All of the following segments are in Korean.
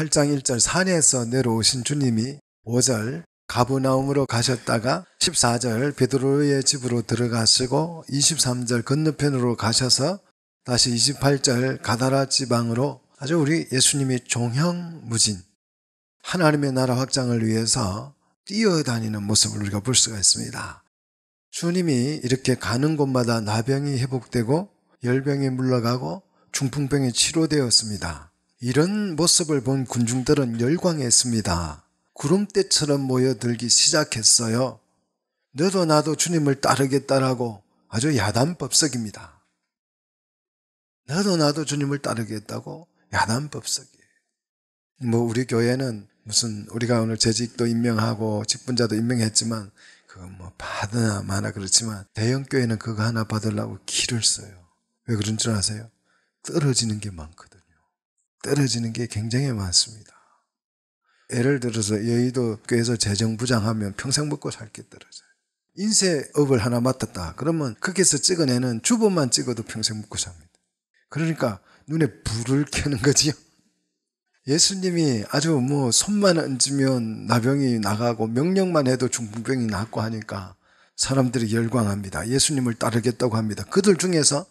8장 1절 산에서 내려오신 주님이 5절 가부나움으로 가셨다가 14절 베드로의 집으로 들어가시고 23절 건너편으로 가셔서 다시 28절 가다라 지방으로 아주 우리 예수님이 종형무진 하나님의 나라 확장을 위해서 뛰어다니는 모습을 우리가 볼 수가 있습니다. 주님이 이렇게 가는 곳마다 나병이 회복되고 열병이 물러가고 중풍병이 치료되었습니다. 이런 모습을 본 군중들은 열광했습니다. 구름떼처럼 모여들기 시작했어요. 너도 나도 주님을 따르겠다라고 아주 야단법석입니다. 너도 나도 주님을 따르겠다고 야단법석이에요. 뭐 우리 교회는 무슨 우리가 오늘 재직도 임명하고 직분자도 임명했지만 그뭐 받으나 마나 그렇지만 대형 교회는 그거 하나 받으려고 길을 써요. 왜 그런 줄 아세요? 떨어지는 게 많거든. 떨어지는 게 굉장히 많습니다. 예를 들어서 여의도 교회에서 재정부장하면 평생 먹고 살게 떨어져요. 인쇄업을 하나 맡았다. 그러면 거기서 찍어내는 주범만 찍어도 평생 먹고 삽니다. 그러니까 눈에 불을 켜는 거지요. 예수님이 아주 뭐 손만 얹으면 나병이 나가고 명령만 해도 중풍병이 낫고 하니까 사람들이 열광합니다. 예수님을 따르겠다고 합니다. 그들 중에서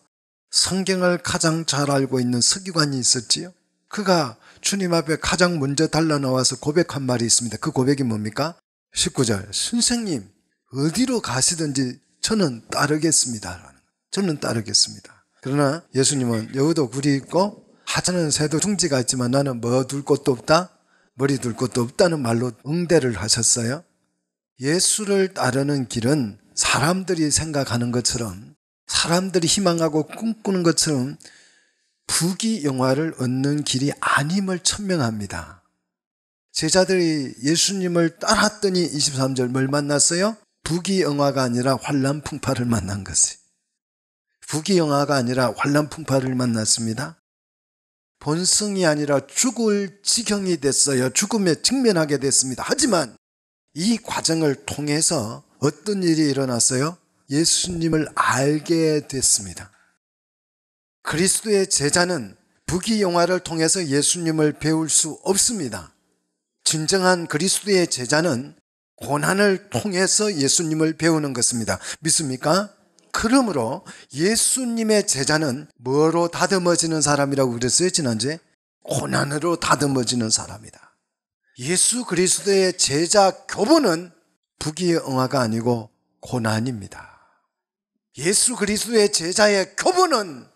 성경을 가장 잘 알고 있는 서기관이 있었지요. 그가 주님 앞에 가장 먼저 달려나와서 고백한 말이 있습니다. 그 고백이 뭡니까? 19절. 선생님, 어디로 가시든지 저는 따르겠습니다. 저는 따르겠습니다. 그러나 예수님은 여우도 굴이 있고 하자는 새도 둥지가 있지만 나는 뭐둘 곳도 없다? 머리 둘 곳도 없다는 말로 응대를 하셨어요. 예수를 따르는 길은 사람들이 생각하는 것처럼 사람들이 희망하고 꿈꾸는 것처럼 부귀 영화를 얻는 길이 아님을 천명합니다. 제자들이 예수님을 따랐더니 23절 뭘 만났어요? 부귀 영화가 아니라 환란 풍파를 만난 것이. 부귀 영화가 아니라 환란 풍파를 만났습니다. 본성이 아니라 죽을 지경이 됐어요. 죽음에 직면하게 됐습니다. 하지만 이 과정을 통해서 어떤 일이 일어났어요? 예수님을 알게 됐습니다. 그리스도의 제자는 부귀 영화를 통해서 예수님을 배울 수 없습니다. 진정한 그리스도의 제자는 고난을 통해서 예수님을 배우는 것입니다. 믿습니까? 그러므로 예수님의 제자는 뭐로 다듬어지는 사람이라고 그랬어요, 지난주에? 고난으로 다듬어지는 사람이다. 예수 그리스도의 제자 교부는 부귀의 화가 아니고 고난입니다. 예수 그리스도의 제자의 교부는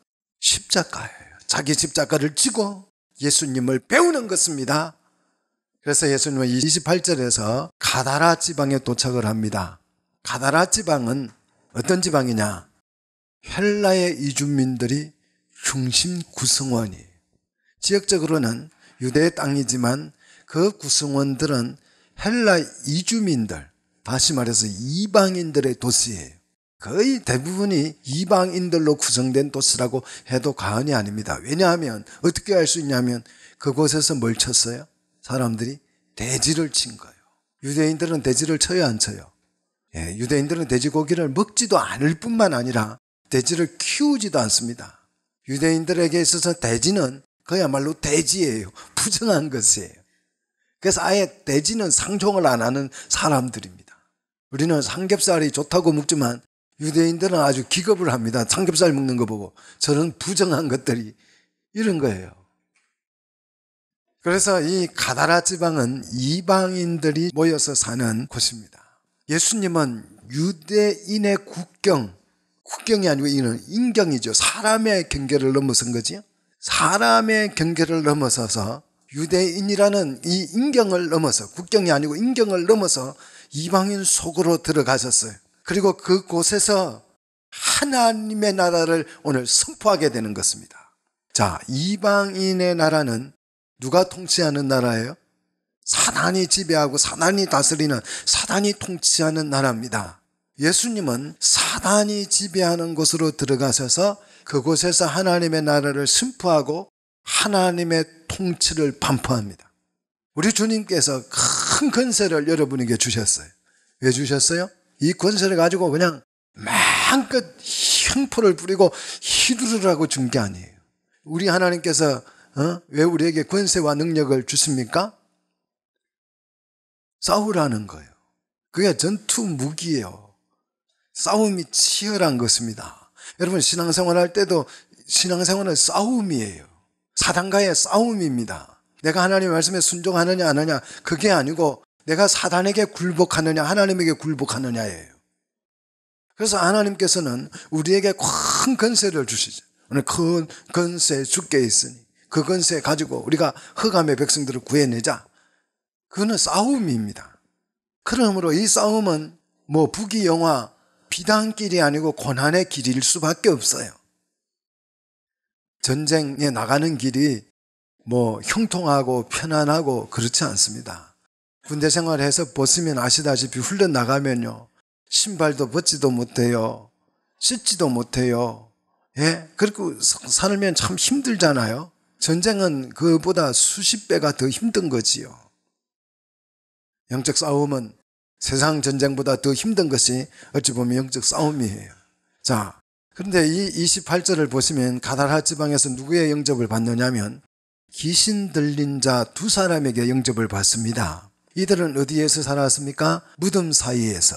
십자가예요. 자기 십자가를 지고 예수님을 배우는 것입니다. 그래서 예수님은 28절에서 가다라 지방에 도착을 합니다. 가다라 지방은 어떤 지방이냐? 헬라의 이주민들이 중심 구성원이 지역적으로는 유대의 땅이지만 그 구성원들은 헬라 이주민들, 다시 말해서 이방인들의 도시예요. 거의 대부분이 이방인들로 구성된 도시라고 해도 과언이 아닙니다. 왜냐하면 어떻게 알수 있냐면 그곳에서 뭘 쳤어요? 사람들이 돼지를 친 거예요. 유대인들은 돼지를 쳐요안 쳐요. 예, 유대인들은 돼지고기를 먹지도 않을 뿐만 아니라 돼지를 키우지도 않습니다. 유대인들에게 있어서 돼지는 그야말로 돼지예요. 부정한 것이에요. 그래서 아예 돼지는 상종을 안 하는 사람들입니다. 우리는 삼겹살이 좋다고 묵지만 유대인들은 아주 기겁을 합니다. 삼겹살 먹는 거 보고. 저는 부정한 것들이 이런 거예요. 그래서 이 가다라 지방은 이방인들이 모여서 사는 곳입니다. 예수님은 유대인의 국경, 국경이 아니고 이는 인경이죠. 사람의 경계를 넘어선 거지요. 사람의 경계를 넘어서서 유대인이라는 이 인경을 넘어서 국경이 아니고 인경을 넘어서 이방인 속으로 들어가셨어요. 그리고 그곳에서 하나님의 나라를 오늘 선포하게 되는 것입니다. 자, 이방인의 나라는 누가 통치하는 나라예요? 사단이 지배하고 사단이 다스리는 사단이 통치하는 나라입니다. 예수님은 사단이 지배하는 곳으로 들어가셔서 그곳에서 하나님의 나라를 선포하고 하나님의 통치를 반포합니다. 우리 주님께서 큰 권세를 여러분에게 주셨어요. 왜 주셨어요? 이 권세를 가지고 그냥 마음껏 형포를 뿌리고 휘두르라고 준 게 아니에요. 우리 하나님께서 어? 왜 우리에게 권세와 능력을 주십니까? 싸우라는 거예요. 그게 전투 무기예요. 싸움이 치열한 것입니다. 여러분 신앙생활 할 때도 신앙생활은 싸움이에요. 사단과의 싸움입니다. 내가 하나님 말씀에 순종하느냐 안 하냐 그게 아니고 내가 사단에게 굴복하느냐, 하나님에게 굴복하느냐예요. 그래서 하나님께서는 우리에게 큰 건세를 주시죠. 오늘 큰 건세 죽게 있으니 그 건세 가지고 우리가 흑암의 백성들을 구해내자. 그거는 싸움입니다. 그러므로 이 싸움은 뭐 부귀 영화 비단길이 아니고 고난의 길일 수밖에 없어요. 전쟁에 나가는 길이 뭐 형통하고 편안하고 그렇지 않습니다. 군대 생활해서 벗으면 아시다시피 흘러나가면요. 신발도 벗지도 못해요. 씻지도 못해요. 예? 그리고 살면 참 힘들잖아요. 전쟁은 그보다 수십 배가 더 힘든 거지요. 영적 싸움은 세상 전쟁보다 더 힘든 것이 어찌 보면 영적 싸움이에요. 자, 그런데 이 28절을 보시면 가다라 지방에서 누구의 영접을 받느냐면 귀신 들린 자 두 사람에게 영접을 받습니다. 이들은 어디에서 살았습니까? 무덤 사이에서.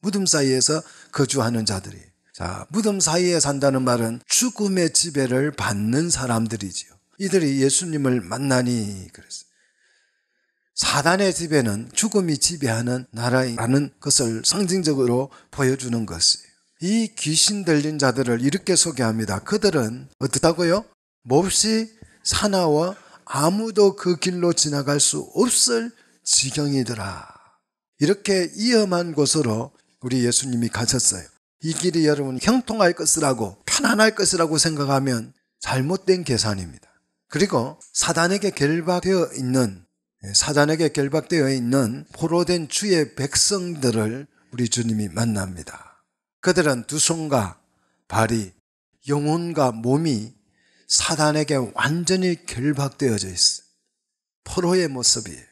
무덤 사이에서 거주하는 자들이. 자, 무덤 사이에 산다는 말은 죽음의 지배를 받는 사람들이지요. 이들이 예수님을 만나니 그랬어 사단의 지배는 죽음이 지배하는 나라라는 것을 상징적으로 보여주는 것이에요. 이 귀신 들린 자들을 이렇게 소개합니다. 그들은 어떻다고요? 몹시 사나워 아무도 그 길로 지나갈 수 없을 지경이더라. 이렇게 위험한 곳으로 우리 예수님이 가셨어요. 이 길이 여러분 형통할 것이라고 편안할 것이라고 생각하면 잘못된 계산입니다. 그리고 사단에게 결박되어 있는 예, 사단에게 결박되어 있는 포로된 주의 백성들을 우리 주님이 만납니다. 그들은 두 손과 발이 영혼과 몸이 사단에게 완전히 결박되어져 있어. 포로의 모습이에요.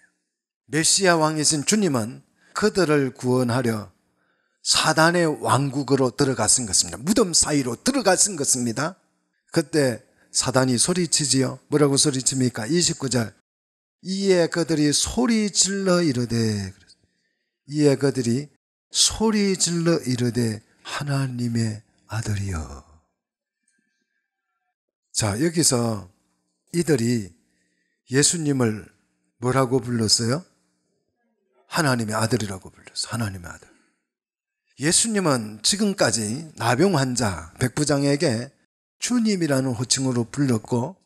메시아 왕이신 주님은 그들을 구원하려 사단의 왕국으로 들어갔은 것입니다. 무덤 사이로 들어갔은 것입니다. 그때 사단이 소리치지요. 뭐라고 소리칩니까? 29절. 이에 그들이 소리 질러 이르되, 이에 그들이 소리 질러 이르되, 하나님의 아들이여. 자, 여기서 이들이 예수님을 뭐라고 불렀어요? 하나님의 아들이라고 불렸어. 하나님의 아들. 예수님은 지금까지 나병 환자 백부장에게 주님이라는 호칭으로 불렸고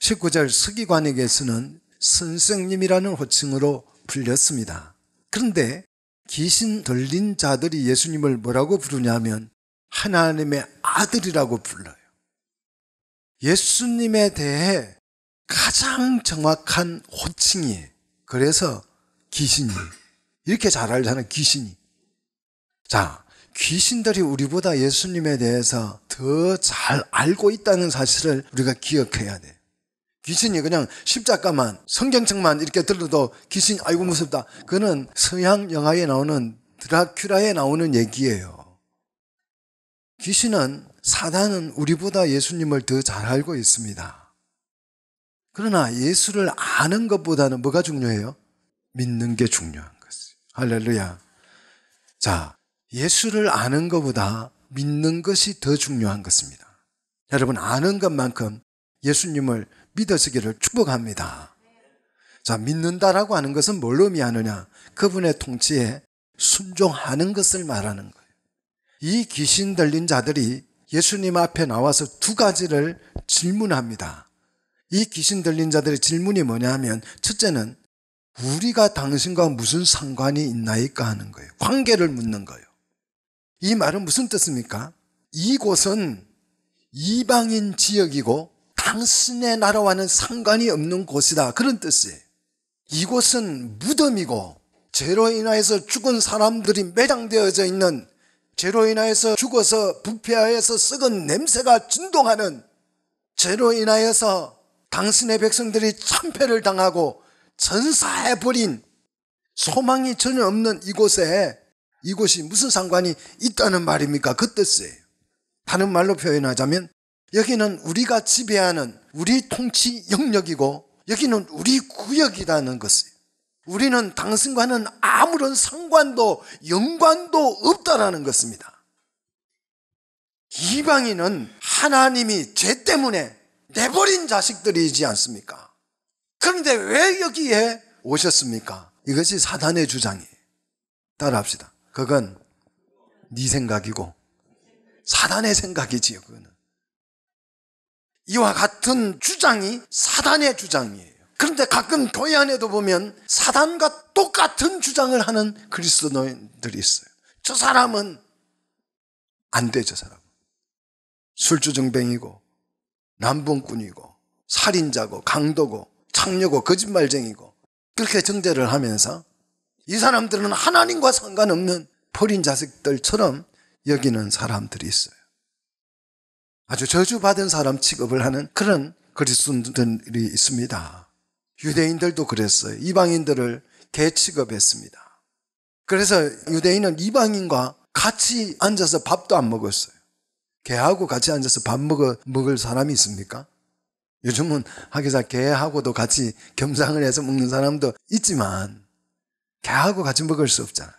19절 서기관에게서는 선생님이라는 호칭으로 불렸습니다. 그런데 귀신 들린 자들이 예수님을 뭐라고 부르냐면 하나님의 아들이라고 불러요. 예수님에 대해 가장 정확한 호칭이 그래서 귀신이 이렇게 잘알잖아 귀신이. 자, 귀신들이 우리보다 예수님에 대해서 더 잘 알고 있다는 사실을 우리가 기억해야 돼. 귀신이 그냥 십자가만, 성경책만 이렇게 들어도 귀신, 아이고 무섭다. 그는 서양 영화에 나오는 드라큘라에 나오는 얘기예요. 귀신은, 사단은 우리보다 예수님을 더 잘 알고 있습니다. 그러나 예수를 아는 것보다는 뭐가 중요해요? 믿는 게 중요한 할렐루야. 자, 예수를 아는 것보다 믿는 것이 더 중요한 것입니다. 여러분, 아는 것만큼 예수님을 믿으시기를 축복합니다. 자, 믿는다라고 하는 것은 뭘 의미하느냐? 그분의 통치에 순종하는 것을 말하는 거예요. 이 귀신 들린 자들이 예수님 앞에 나와서 두 가지를 질문합니다. 이 귀신 들린 자들의 질문이 뭐냐면, 첫째는 우리가 당신과 무슨 상관이 있나이까 하는 거예요. 관계를 묻는 거예요. 이 말은 무슨 뜻입니까? 이곳은 이방인 지역이고 당신의 나라와는 상관이 없는 곳이다. 그런 뜻이에요. 이곳은 무덤이고 죄로 인하여서 죽은 사람들이 매장되어져 있는 죄로 인하여서 죽어서 부패하여서 썩은 냄새가 진동하는 죄로 인하여서 당신의 백성들이 참패를 당하고 전사해버린 소망이 전혀 없는 이곳에 이곳이 무슨 상관이 있다는 말입니까? 그 뜻이에요. 다른 말로 표현하자면 여기는 우리가 지배하는 우리 통치 영역이고 여기는 우리 구역이라는 것이에요. 우리는 당신과는 아무런 상관도 연관도 없다라는 것입니다. 이방인은 하나님이 죄 때문에 내버린 자식들이지 않습니까? 그런데 왜 여기에 오셨습니까? 이것이 사단의 주장이에요. 따라합시다. 그건 네 생각이고 사단의 생각이지요. 그거는. 이와 같은 주장이 사단의 주장이에요. 그런데 가끔 교회 안에도 보면 사단과 똑같은 주장을 하는 그리스도인들이 있어요. 저 사람은 안 돼, 저 사람. 술주정뱅이고, 남봉꾼이고, 살인자고, 강도고, 창녀고 거짓말쟁이고 그렇게 정죄를 하면서 이 사람들은 하나님과 상관없는 버린 자식들처럼 여기는 사람들이 있어요. 아주 저주받은 사람 취급을 하는 그런 그리스도들이 있습니다. 유대인들도 그랬어요. 이방인들을 개 취급했습니다. 그래서 유대인은 이방인과 같이 앉아서 밥도 안 먹었어요. 개하고 같이 앉아서 밥 먹어, 먹을 사람이 있습니까? 요즘은 학교에서 개하고도 같이 겸상을 해서 먹는 사람도 있지만 개하고 같이 먹을 수 없잖아요.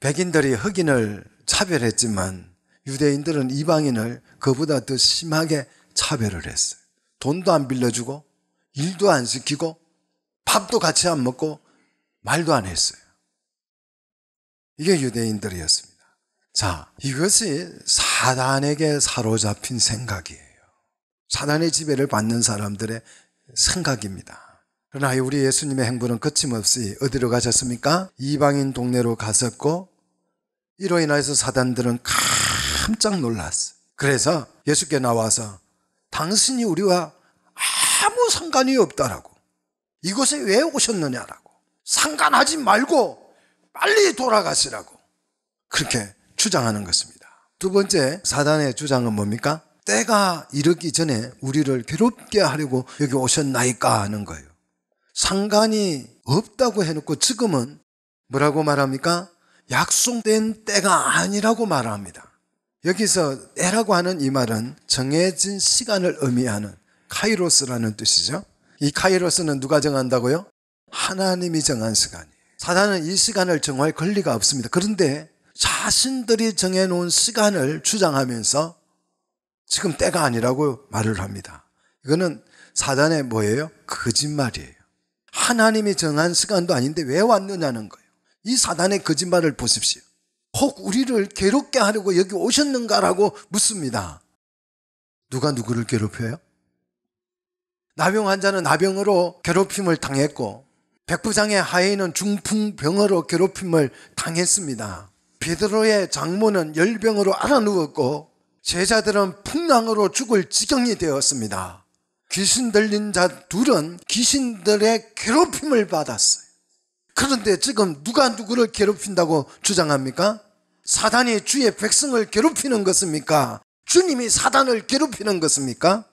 백인들이 흑인을 차별했지만 유대인들은 이방인을 그보다 더 심하게 차별을 했어요. 돈도 안 빌려주고 일도 안 시키고 밥도 같이 안 먹고 말도 안 했어요. 이게 유대인들이었습니다. 자, 이것이 사단에게 사로잡힌 생각이에요. 사단의 지배를 받는 사람들의 생각입니다. 그러나 우리 예수님의 행보는 거침없이 어디로 가셨습니까? 이방인 동네로 가셨고 이로 인하여서 사단들은 깜짝 놀랐어. 그래서 예수께 나와서 당신이 우리와 아무 상관이 없다라고 이곳에 왜 오셨느냐라고 상관하지 말고 빨리 돌아가시라고 그렇게 주장하는 것입니다. 두 번째 사단의 주장은 뭡니까? 때가 이르기 전에 우리를 괴롭게 하려고 여기 오셨나이까 하는 거예요. 상관이 없다고 해놓고 지금은 뭐라고 말합니까? 약속된 때가 아니라고 말합니다. 여기서 때라고 하는 이 말은 정해진 시간을 의미하는 카이로스라는 뜻이죠. 이 카이로스는 누가 정한다고요? 하나님이 정한 시간이에요. 사단은 이 시간을 정할 권리가 없습니다. 그런데 자신들이 정해놓은 시간을 주장하면서 지금 때가 아니라고 말을 합니다. 이거는 사단의 뭐예요? 거짓말이에요. 하나님이 정한 시간도 아닌데 왜 왔느냐는 거예요. 이 사단의 거짓말을 보십시오. 혹 우리를 괴롭게 하려고 여기 오셨는가라고 묻습니다. 누가 누구를 괴롭혀요? 나병 환자는 나병으로 괴롭힘을 당했고 백부장의 하인은 중풍병으로 괴롭힘을 당했습니다. 베드로의 장모는 열병으로 알아누웠고 제자들은 풍랑으로 죽을 지경이 되었습니다. 귀신 들린 자 둘은 귀신들의 괴롭힘을 받았어요. 그런데 지금 누가 누구를 괴롭힌다고 주장합니까? 사단이 주의 백성을 괴롭히는 것입니까? 주님이 사단을 괴롭히는 것입니까?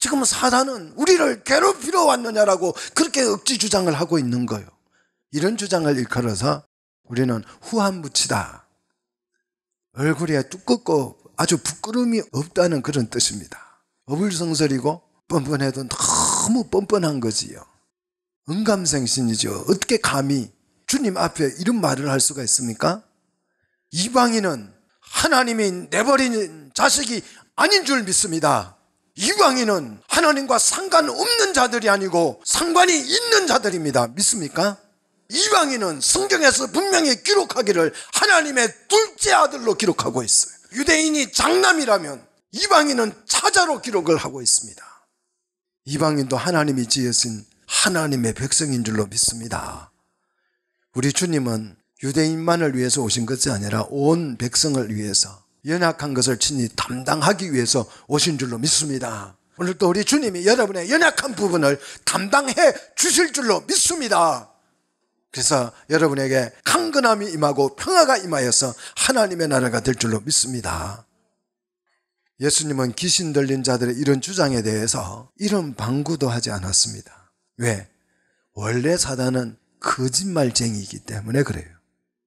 지금 사단은 우리를 괴롭히러 왔느냐라고 그렇게 억지 주장을 하고 있는 거예요. 이런 주장을 일컬어서 우리는 후한무치다. 얼굴에 뚜껍고 아주 부끄러움이 없다는 그런 뜻입니다. 어불성설이고 뻔뻔해도 너무 뻔뻔한 거지요. 은감생신이죠. 어떻게 감히 주님 앞에 이런 말을 할 수가 있습니까? 이방인은 하나님이 내버린 자식이 아닌 줄 믿습니다. 이방인은 하나님과 상관없는 자들이 아니고 상관이 있는 자들입니다. 믿습니까? 이방인은 성경에서 분명히 기록하기를 하나님의 둘째 아들로 기록하고 있어요. 유대인이 장남이라면 이방인은 차자로 기록을 하고 있습니다. 이방인도 하나님이 지으신 하나님의 백성인 줄로 믿습니다. 우리 주님은 유대인만을 위해서 오신 것이 아니라 온 백성을 위해서 연약한 것을 친히 담당하기 위해서 오신 줄로 믿습니다. 오늘 또 우리 주님이 여러분의 연약한 부분을 담당해 주실 줄로 믿습니다. 그래서 여러분에게 강건함이 임하고 평화가 임하여서 하나님의 나라가 될 줄로 믿습니다. 예수님은 귀신 들린 자들의 이런 주장에 대해서 이런 방구도 하지 않았습니다. 왜? 원래 사단은 거짓말쟁이기 때문에 그래요.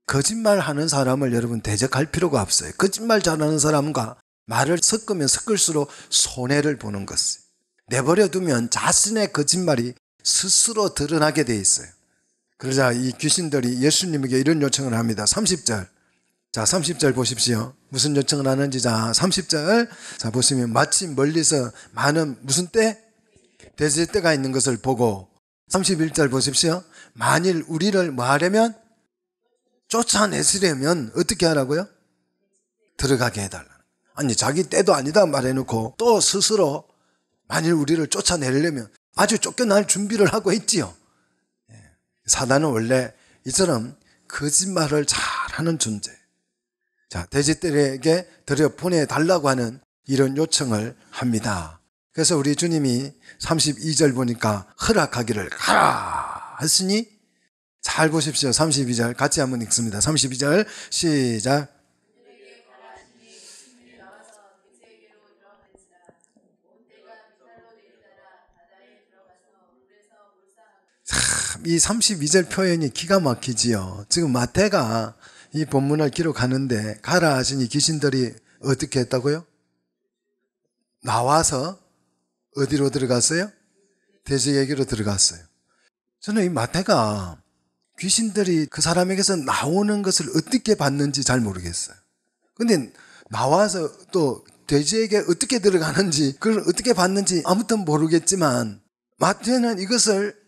거짓말하는 사람을 여러분 대적할 필요가 없어요. 거짓말 잘하는 사람과 말을 섞으면 섞을수록 손해를 보는 것 내버려두면 자신의 거짓말이 스스로 드러나게 돼 있어요. 그러자 이 귀신들이 예수님에게 이런 요청을 합니다. 30절. 자, 30절 보십시오. 무슨 요청을 하는지. 자, 30절. 자, 보시면 마침 멀리서 많은 무슨 때? 돼지 때가 있는 것을 보고 31절 보십시오. 만일 우리를 뭐 하려면? 쫓아내시려면 어떻게 하라고요? 들어가게 해달라 아니, 자기 때도 아니다 말해놓고 또 스스로 만일 우리를 쫓아내려면 아주 쫓겨날 준비를 하고 있지요. 사단은 원래 이처럼 거짓말을 잘하는 존재. 자, 돼지들에게 들여 보내달라고 하는 이런 요청을 합니다. 그래서 우리 주님이 32절 보니까 허락하기를 가라 했으니 잘 보십시오. 32절 같이 한번 읽습니다. 32절 시작. 이 32절 표현이 기가 막히지요. 지금 마태가 이 본문을 기록하는데 가라 하시니 귀신들이 어떻게 했다고요? 나와서 어디로 들어갔어요? 돼지에게로 들어갔어요. 저는 이 마태가 귀신들이 그 사람에게서 나오는 것을 어떻게 봤는지 잘 모르겠어요. 근데 나와서 또 돼지에게 어떻게 들어가는지 그걸 어떻게 봤는지 아무튼 모르겠지만 마태는 이것을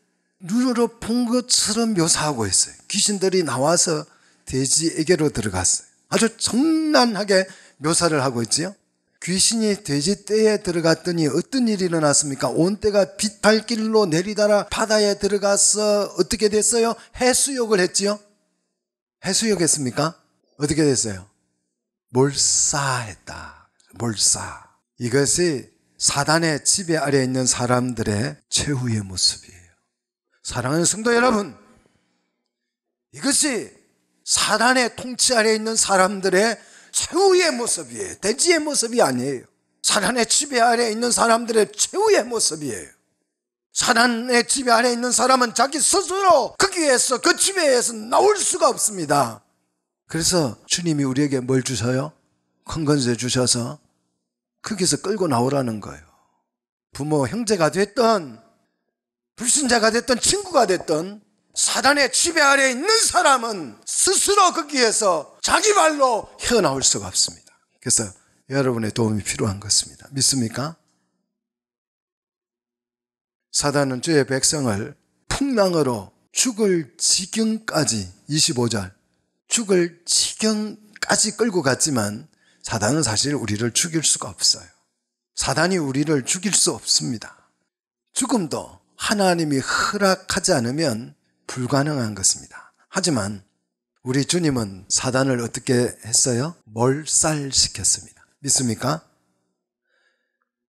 눈으로 본 것처럼 묘사하고 있어요. 귀신들이 나와서 돼지에게로 들어갔어요. 아주 정난하게 묘사를 하고 있지요. 귀신이 돼지 떼에 들어갔더니 어떤 일이 일어났습니까? 온때가 빛발길로 내리다라 바다에 들어가서 어떻게 됐어요? 해수욕을 했지요? 해수욕했습니까? 어떻게 됐어요? 몰사했다. 몰사. 이것이 사단의 지배 아래 에 있는 사람들의 최후의 모습이에요. 사랑하는 성도 여러분, 이것이 사단의 통치 아래 있는 사람들의 최후의 모습이에요. 대지의 모습이 아니에요. 사단의 지배 아래 있는 사람들의 최후의 모습이에요. 사단의 지배 아래 있는 사람은 자기 스스로 거기에서 그, 그 지배에서 나올 수가 없습니다. 그래서 주님이 우리에게 뭘 주셔요? 큰 건세 주셔서 거기서 끌고 나오라는 거예요. 부모 형제가 됐던 불신자가 됐던 친구가 됐던 사단의 지배 아래 에 있는 사람은 스스로 거기에서 자기 발로 헤어나올 수가 없습니다. 그래서 여러분의 도움이 필요한 것입니다. 믿습니까? 사단은 주의 백성을 풍랑으로 죽을 지경까지 25절 죽을 지경까지 끌고 갔지만 사단은 사실 우리를 죽일 수가 없어요. 사단이 우리를 죽일 수 없습니다. 죽음도 하나님이 허락하지 않으면 불가능한 것입니다. 하지만 우리 주님은 사단을 어떻게 했어요? 몰살시켰습니다. 믿습니까?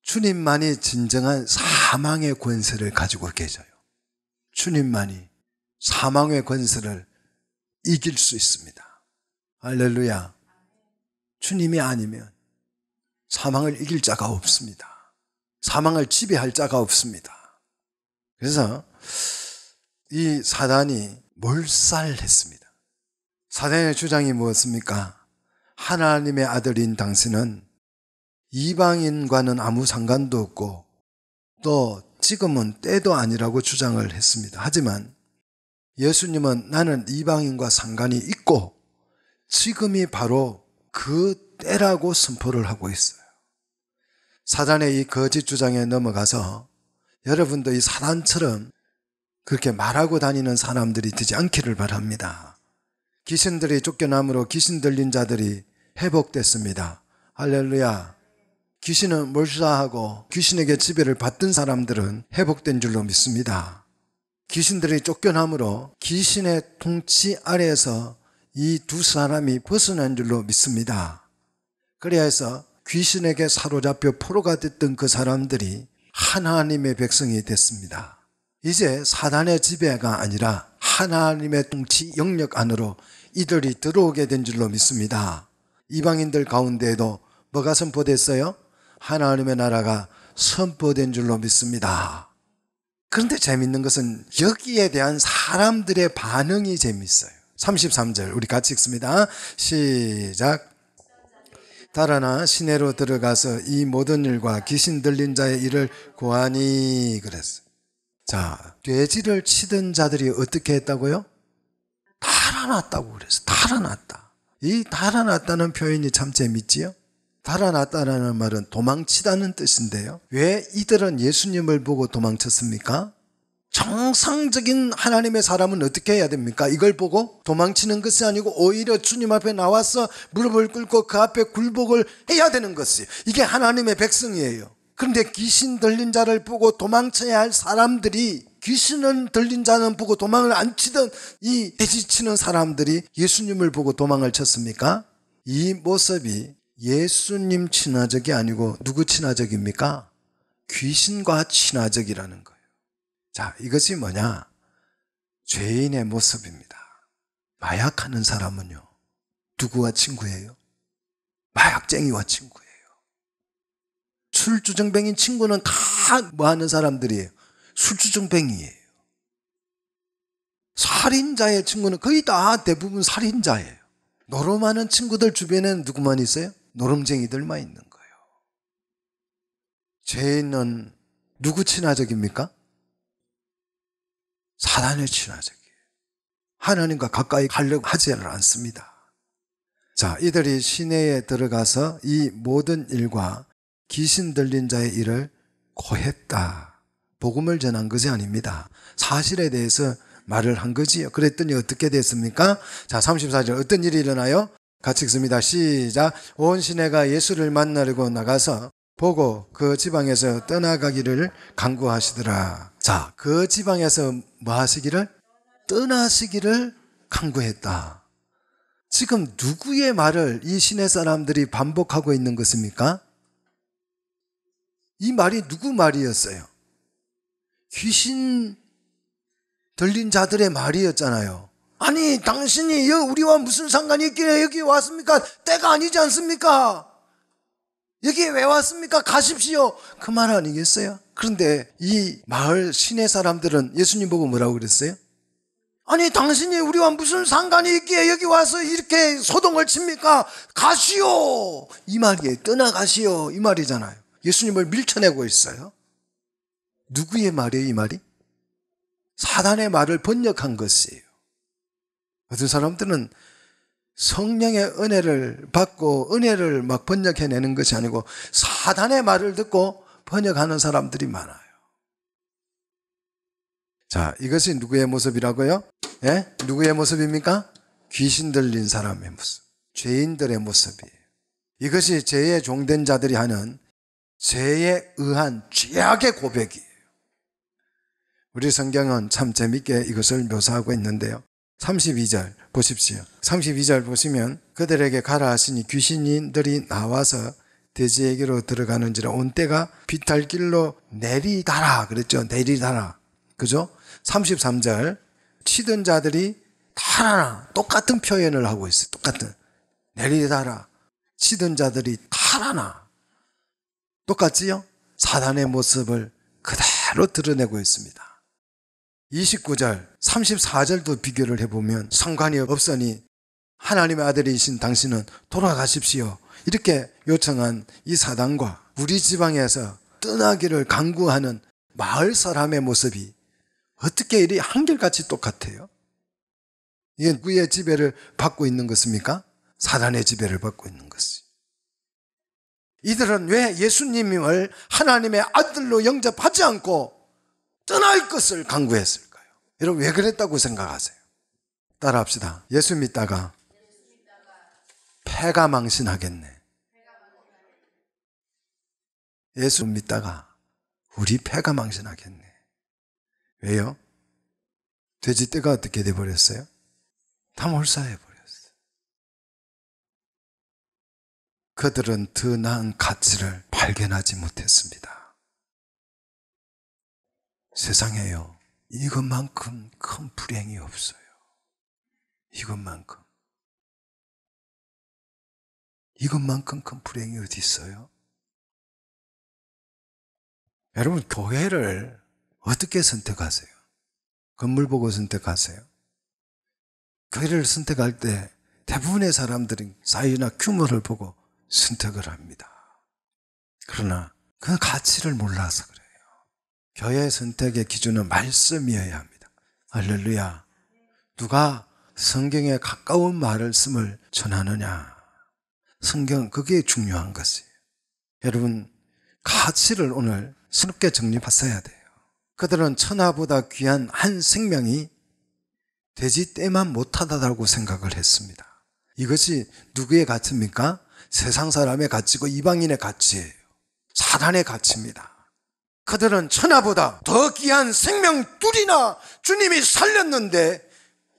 주님만이 진정한 사망의 권세를 가지고 계셔요. 주님만이 사망의 권세를 이길 수 있습니다. 할렐루야. 주님이 아니면 사망을 이길 자가 없습니다. 사망을 지배할 자가 없습니다. 그래서 이 사단이 몰살했습니다. 사단의 주장이 무엇입니까? 하나님의 아들인 당신은 이방인과는 아무 상관도 없고 또 지금은 때도 아니라고 주장을 했습니다. 하지만 예수님은 나는 이방인과 상관이 있고 지금이 바로 그 때라고 선포를 하고 있어요. 사단의 이 거짓 주장에 넘어가서 여러분도 이 사단처럼 그렇게 말하고 다니는 사람들이 되지 않기를 바랍니다. 귀신들이 쫓겨남으로 귀신 들린 자들이 회복됐습니다. 할렐루야. 귀신은 몰사하고 귀신에게 지배를 받던 사람들은 회복된 줄로 믿습니다. 귀신들이 쫓겨남으로 귀신의 통치 아래에서 이 두 사람이 벗어난 줄로 믿습니다. 그래야 해서 귀신에게 사로잡혀 포로가 됐던 그 사람들이 하나님의 백성이 됐습니다. 이제 사단의 지배가 아니라 하나님의 통치 영역 안으로 이들이 들어오게 된 줄로 믿습니다. 이방인들 가운데에도 뭐가 선포됐어요? 하나님의 나라가 선포된 줄로 믿습니다. 그런데 재밌는 것은 여기에 대한 사람들의 반응이 재밌어요. 33절 우리 같이 읽습니다. 시작. 달아나 시내로 들어가서 이 모든 일과 귀신 들린 자의 일을 고하니 그랬어. 자, 돼지를 치던 자들이 어떻게 했다고요? 달아났다고 그랬어. 달아났다. 이 달아났다는 표현이 참 재밌지요? 달아났다라는 말은 도망치다는 뜻인데요. 왜 이들은 예수님을 보고 도망쳤습니까? 정상적인 하나님의 사람은 어떻게 해야 됩니까? 이걸 보고 도망치는 것이 아니고 오히려 주님 앞에 나와서 무릎을 꿇고 그 앞에 굴복을 해야 되는 것이 이게 하나님의 백성이에요. 그런데 귀신 들린 자를 보고 도망쳐야 할 사람들이 귀신은 들린 자는 보고 도망을 안 치던 이 돼지치는 사람들이 예수님을 보고 도망을 쳤습니까? 이 모습이 예수님 친화적이 아니고 누구 친화적입니까? 귀신과 친화적이라는 것. 자, 이것이 뭐냐? 죄인의 모습입니다. 마약하는 사람은요, 누구와 친구예요? 마약쟁이와 친구예요. 술주정뱅인 친구는 다 뭐 하는 사람들이에요? 술주정뱅이에요. 살인자의 친구는 거의 다 대부분 살인자예요. 노름하는 친구들 주변에는 누구만 있어요? 노름쟁이들만 있는 거예요. 죄인은 누구 친화적입니까? 사단의 친화적이에요. 하나님과 가까이 가려고 하지를 않습니다. 자, 이들이 시내에 들어가서 이 모든 일과 귀신 들린 자의 일을 고했다. 복음을 전한 것이 아닙니다. 사실에 대해서 말을 한 거지요. 그랬더니 어떻게 됐습니까? 자, 34절 어떤 일이 일어나요? 같이 읽습니다. 시작. 온 시내가 예수를 만나려고 나가서 보고 그 지방에서 떠나가기를 강구하시더라. 자, 그 지방에서 뭐 하시기를? 떠나시기를 강구했다. 지금 누구의 말을 이 시내 사람들이 반복하고 있는 것입니까? 이 말이 누구 말이었어요? 귀신 들린 자들의 말이었잖아요. 아니, 당신이 우리와 무슨 상관이 있길래 여기 왔습니까? 때가 아니지 않습니까? 여기 왜 왔습니까? 가십시오. 그 말 아니겠어요? 그런데 이 마을 시내 사람들은 예수님 보고 뭐라고 그랬어요? 아니 당신이 우리와 무슨 상관이 있기에 여기 와서 이렇게 소동을 칩니까? 가시오! 이 말이에요. 떠나가시오. 이 말이잖아요. 예수님을 밀쳐내고 있어요. 누구의 말이에요, 이 말이? 사단의 말을 번역한 것이에요. 어떤 사람들은 성령의 은혜를 받고 은혜를 막 번역해내는 것이 아니고 사단의 말을 듣고 번역하는 사람들이 많아요. 자, 이것이 누구의 모습이라고요? 예? 누구의 모습입니까? 귀신 들린 사람의 모습. 죄인들의 모습이에요. 이것이 죄의 종된 자들이 하는 죄에 의한 죄악의 고백이에요. 우리 성경은 참 재밌게 이것을 묘사하고 있는데요. 32절 보십시오. 32절 보시면 그들에게 가라 하시니 귀신들이 나와서 돼지에게로 들어가는지라 온 때가 비탈길로 내리다라 그랬죠. 내리다라. 그죠? 33절 치던 자들이 타라라 똑같은 표현을 하고 있어요. 똑같은 내리다라 치던 자들이 타라나 똑같지요? 사단의 모습을 그대로 드러내고 있습니다. 29절, 34절도 비교를 해보면 상관이 없으니 하나님의 아들이신 당신은 돌아가십시오. 이렇게 요청한 이 사당과 우리 지방에서 떠나기를 강구하는 마을 사람의 모습이 어떻게 이리 한결같이 똑같아요? 이게 누구의 지배를 받고 있는 것입니까? 사단의 지배를 받고 있는 것이. 이들은 왜 예수님을 하나님의 아들로 영접하지 않고 떠날 것을 강구했을까요? 여러분 왜 그랬다고 생각하세요? 따라합시다. 예수 믿다가 패가 망신하겠네. 예수 믿다가 우리 패가 망신하겠네. 왜요? 돼지떼가 어떻게 돼버렸어요? 다몰살해버렸어요 그들은 더 나은 가치를 발견하지 못했습니다. 세상에요. 이것만큼 큰 불행이 없어요. 이것만큼. 이것만큼 큰 불행이 어디 있어요? 여러분, 교회를 어떻게 선택하세요? 건물 보고 선택하세요? 교회를 선택할 때 대부분의 사람들은 사이나 규모를 보고 선택을 합니다. 그러나 그 가치를 몰라서 그래요. 교회 선택의 기준은 말씀이어야 합니다. 할렐루야. 누가 성경에 가까운 말씀을 전하느냐. 성경, 그게 중요한 것이에요. 여러분, 가치를 오늘 새롭게 정립했어야 돼요. 그들은 천하보다 귀한 한 생명이 되지 때만 못하다라고 생각을 했습니다. 이것이 누구의 가치입니까? 세상 사람의 가치고 이방인의 가치예요. 사단의 가치입니다. 그들은 천하보다 더 귀한 생명 둘이나 주님이 살렸는데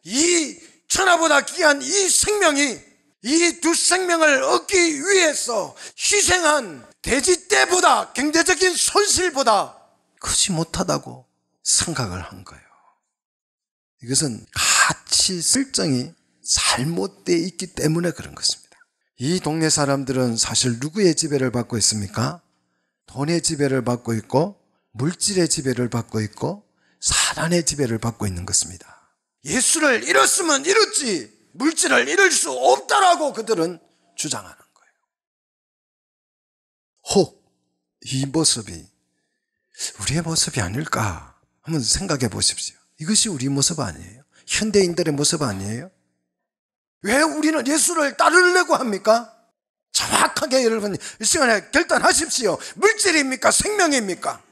이 천하보다 귀한 이 생명이 이두 생명을 얻기 위해서 희생한 돼지 때보다 경제적인 손실보다 크지 못하다고 생각을 한 거예요. 이것은 가치 설정이 잘못되어 있기 때문에 그런 것입니다. 이 동네 사람들은 사실 누구의 지배를 받고 있습니까? 돈의 지배를 받고 있고 물질의 지배를 받고 있고 사단의 지배를 받고 있는 것입니다. 예수를 잃었으면 잃었지 물질을 잃을 수 없다라고 그들은 주장하는 거예요. 혹 이 모습이 우리의 모습이 아닐까 한번 생각해 보십시오. 이것이 우리 모습 아니에요. 현대인들의 모습 아니에요. 왜 우리는 예수를 따르려고 합니까? 정확하게 여러분 이 시간에 결단하십시오. 물질입니까? 생명입니까?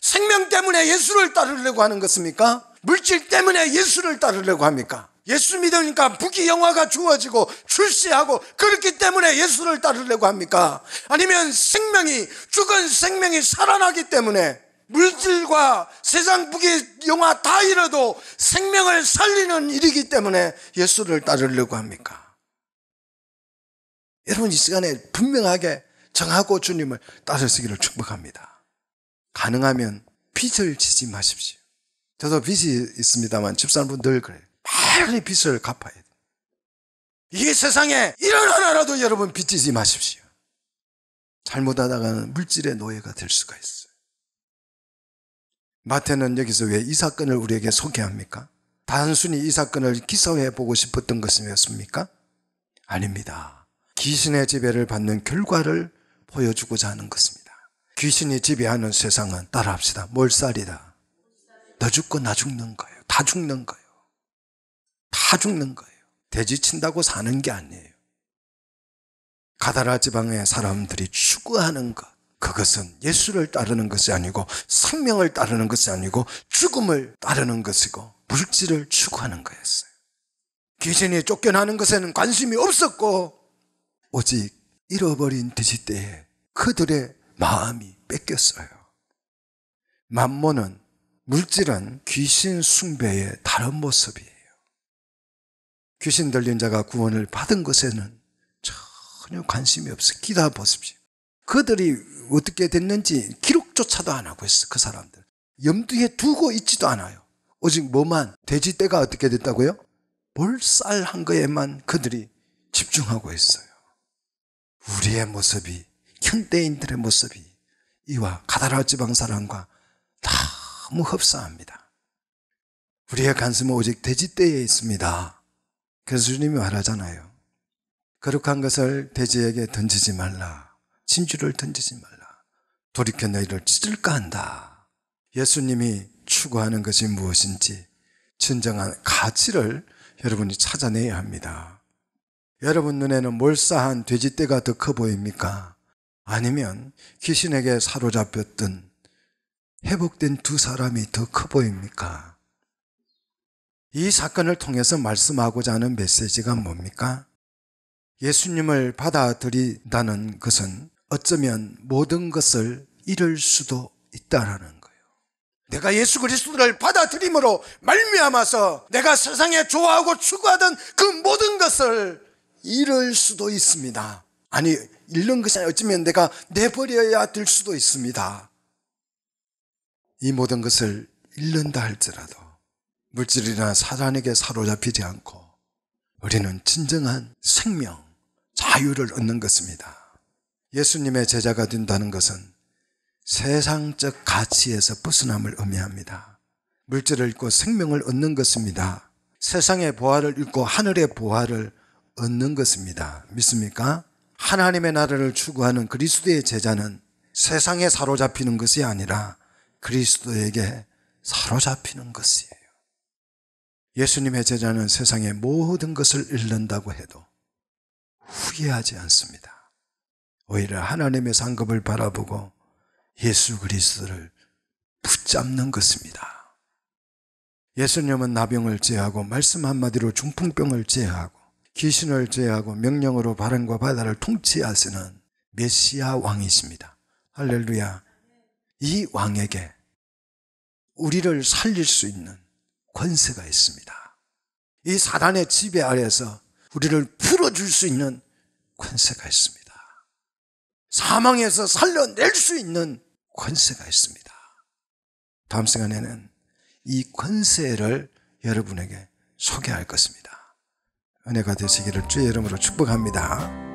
생명 때문에 예수를 따르려고 하는 것입니까? 물질 때문에 예수를 따르려고 합니까? 예수 믿으니까 부귀 영화가 주어지고 출세하고 그렇기 때문에 예수를 따르려고 합니까? 아니면 생명이 죽은 생명이 살아나기 때문에 물질과 세상 부귀 영화 다 잃어도 생명을 살리는 일이기 때문에 예수를 따르려고 합니까? 여러분 이 시간에 분명하게 정하고 주님을 따르시기를 축복합니다. 가능하면 빚을 지지 마십시오. 저도 빚이 있습니다만 집사람분늘 그래요. 빨리 빚을 갚아야 돼이 세상에 이런 하나라도 여러분 빚지지 마십시오. 잘못하다가는 물질의 노예가 될 수가 있어요. 마태는 여기서 왜 이 사건을 우리에게 소개합니까? 단순히 이 사건을 기사해 보고 싶었던 것이었습니까? 아닙니다. 귀신의 지배를 받는 결과를 보여주고자 하는 것입니다. 귀신이 지배하는 세상은 따라합시다. 몰살이다. 너 죽고 나 죽는 거예요. 다 죽는 거예요. 다 죽는 거예요. 돼지친다고 사는 게 아니에요. 가다라 지방의 사람들이 추구하는 것. 그것은 예수를 따르는 것이 아니고 생명을 따르는 것이 아니고 죽음을 따르는 것이고 물질을 추구하는 거였어요. 귀신이 쫓겨나는 것에는 관심이 없었고 오직 잃어버린 뒤지대에 그들의 마음이 뺏겼어요. 만모는 물질은 귀신 숭배의 다른 모습이에요. 귀신 들린 자가 구원을 받은 것에는 전혀 관심이 없어. 기다 보십시오. 그들이 어떻게 됐는지 기록조차도 안 하고 있어. 그 사람들. 염두에 두고 있지도 않아요. 오직 뭐만 돼지떼가 어떻게 됐다고요? 몰살한 거에만 그들이 집중하고 있어요. 우리의 모습이 현대인들의 모습이 이와 가다라 지방 사람과 다 너무 흡사합니다. 우리의 간슴은 오직 돼지떼에 있습니다. 그래서 주님이 말하잖아요. 거룩한 것을 돼지에게 던지지 말라. 진주를 던지지 말라. 돌이켜 너희를 찢을까 한다. 예수님이 추구하는 것이 무엇인지 진정한 가치를 여러분이 찾아내야 합니다. 여러분 눈에는 몰사한 돼지떼가 더 커 보입니까? 아니면 귀신에게 사로잡혔던 회복된 두 사람이 더 커 보입니까? 이 사건을 통해서 말씀하고자 하는 메시지가 뭡니까? 예수님을 받아들인다는 것은 어쩌면 모든 것을 잃을 수도 있다라는 거예요. 내가 예수 그리스도를 받아들임으로 말미암아서 내가 세상에 좋아하고 추구하던 그 모든 것을 잃을 수도 있습니다. 아니 잃는 것이 아니라 어쩌면 내가 내버려야 될 수도 있습니다. 이 모든 것을 잃는다 할지라도 물질이나 사단에게 사로잡히지 않고 우리는 진정한 생명, 자유를 얻는 것입니다. 예수님의 제자가 된다는 것은 세상적 가치에서 벗어남을 의미합니다. 물질을 잃고 생명을 얻는 것입니다. 세상의 보화를 잃고 하늘의 보화를 얻는 것입니다. 믿습니까? 하나님의 나라를 추구하는 그리스도의 제자는 세상에 사로잡히는 것이 아니라 그리스도에게 사로잡히는 것이에요. 예수님의 제자는 세상의 모든 것을 잃는다고 해도 후회하지 않습니다. 오히려 하나님의 상급을 바라보고 예수 그리스도를 붙잡는 것입니다. 예수님은 나병을 제하고 말씀 한마디로 중풍병을 제하고 귀신을 제하고 명령으로 바람과 바다를 통치하시는 메시아 왕이십니다. 할렐루야. 이 왕에게 우리를 살릴 수 있는 권세가 있습니다. 이 사단의 지배 아래서 우리를 풀어줄 수 있는 권세가 있습니다. 사망에서 살려낼 수 있는 권세가 있습니다. 다음 시간에는 이 권세를 여러분에게 소개할 것입니다. 은혜가 되시기를 주의 이름으로 축복합니다.